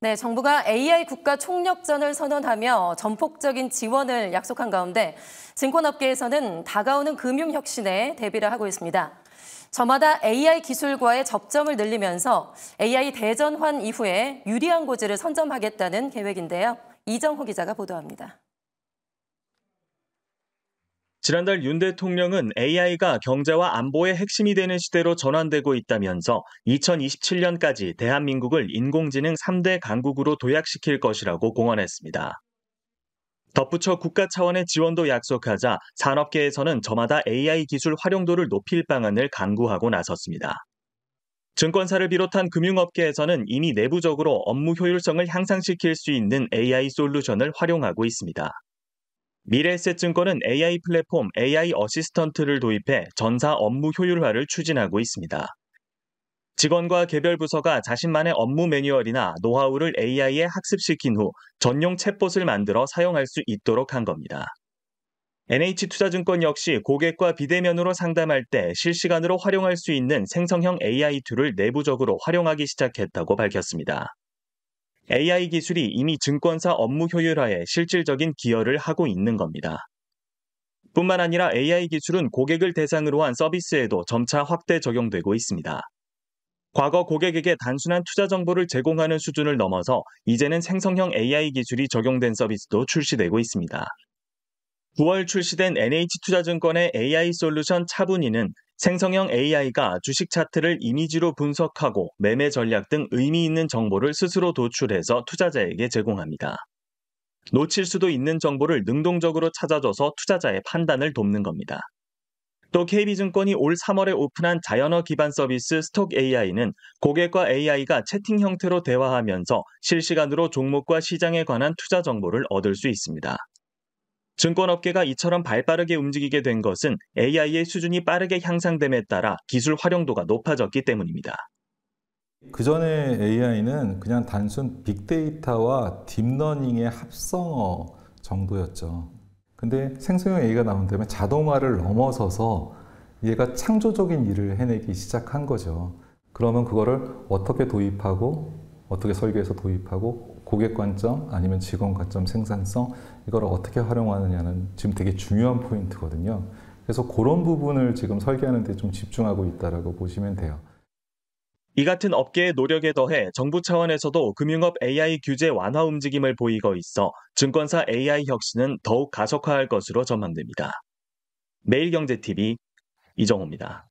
네, 정부가 AI 국가 총력전을 선언하며 전폭적인 지원을 약속한 가운데 증권업계에서는 다가오는 금융혁신에 대비를 하고 있습니다. 저마다 AI 기술과의 접점을 늘리면서 AI 대전환 이후에 유리한 고지를 선점하겠다는 계획인데요. 이정호 기자가 보도합니다. 지난달 윤 대통령은 AI가 경제와 안보의 핵심이 되는 시대로 전환되고 있다면서 2027년까지 대한민국을 인공지능 3대 강국으로 도약시킬 것이라고 공언했습니다. 덧붙여 국가 차원의 지원도 약속하자 산업계에서는 저마다 AI 기술 활용도를 높일 방안을 강구하고 나섰습니다. 증권사를 비롯한 금융업계에서는 이미 내부적으로 업무 효율성을 향상시킬 수 있는 AI 솔루션을 활용하고 있습니다. 미래에셋증권은 AI 플랫폼 AI 어시스턴트를 도입해 전사 업무 효율화를 추진하고 있습니다. 직원과 개별 부서가 자신만의 업무 매뉴얼이나 노하우를 AI에 학습시킨 후 전용 챗봇을 만들어 사용할 수 있도록 한 겁니다. NH투자증권 역시 고객과 비대면으로 상담할 때 실시간으로 활용할 수 있는 생성형 AI 툴을 내부적으로 활용하기 시작했다고 밝혔습니다. AI 기술이 이미 증권사 업무 효율화에 실질적인 기여를 하고 있는 겁니다. 뿐만 아니라 AI 기술은 고객을 대상으로 한 서비스에도 점차 확대 적용되고 있습니다. 과거 고객에게 단순한 투자 정보를 제공하는 수준을 넘어서 이제는 생성형 AI 기술이 적용된 서비스도 출시되고 있습니다. 9월 출시된 NH투자증권의 AI 솔루션 차분이는 생성형 AI가 주식 차트를 이미지로 분석하고 매매 전략 등 의미 있는 정보를 스스로 도출해서 투자자에게 제공합니다. 놓칠 수도 있는 정보를 능동적으로 찾아줘서 투자자의 판단을 돕는 겁니다. 또 KB증권이 올 3월에 오픈한 자연어 기반 서비스 스톡 AI는 고객과 AI가 채팅 형태로 대화하면서 실시간으로 종목과 시장에 관한 투자 정보를 얻을 수 있습니다. 증권업계가 이처럼 발빠르게 움직이게 된 것은 AI의 수준이 빠르게 향상됨에 따라 기술 활용도가 높아졌기 때문입니다. 그 전에 AI는 그냥 단순 빅데이터와 딥러닝의 합성어 정도였죠. 근데 생성형 AI가 나온 다음에 자동화를 넘어서서 얘가 창조적인 일을 해내기 시작한 거죠. 그러면 그거를 어떻게 도입하고 어떻게 설계해서 도입하고 고객 관점 아니면 직원 관점 생산성 이걸 어떻게 활용하느냐는 지금 되게 중요한 포인트거든요. 그래서 그런 부분을 지금 설계하는 데 좀 집중하고 있다라고 보시면 돼요. 이 같은 업계의 노력에 더해 정부 차원에서도 금융업 AI 규제 완화 움직임을 보이고 있어 증권사 AI 혁신은 더욱 가속화할 것으로 전망됩니다. 매일경제TV 이정호입니다.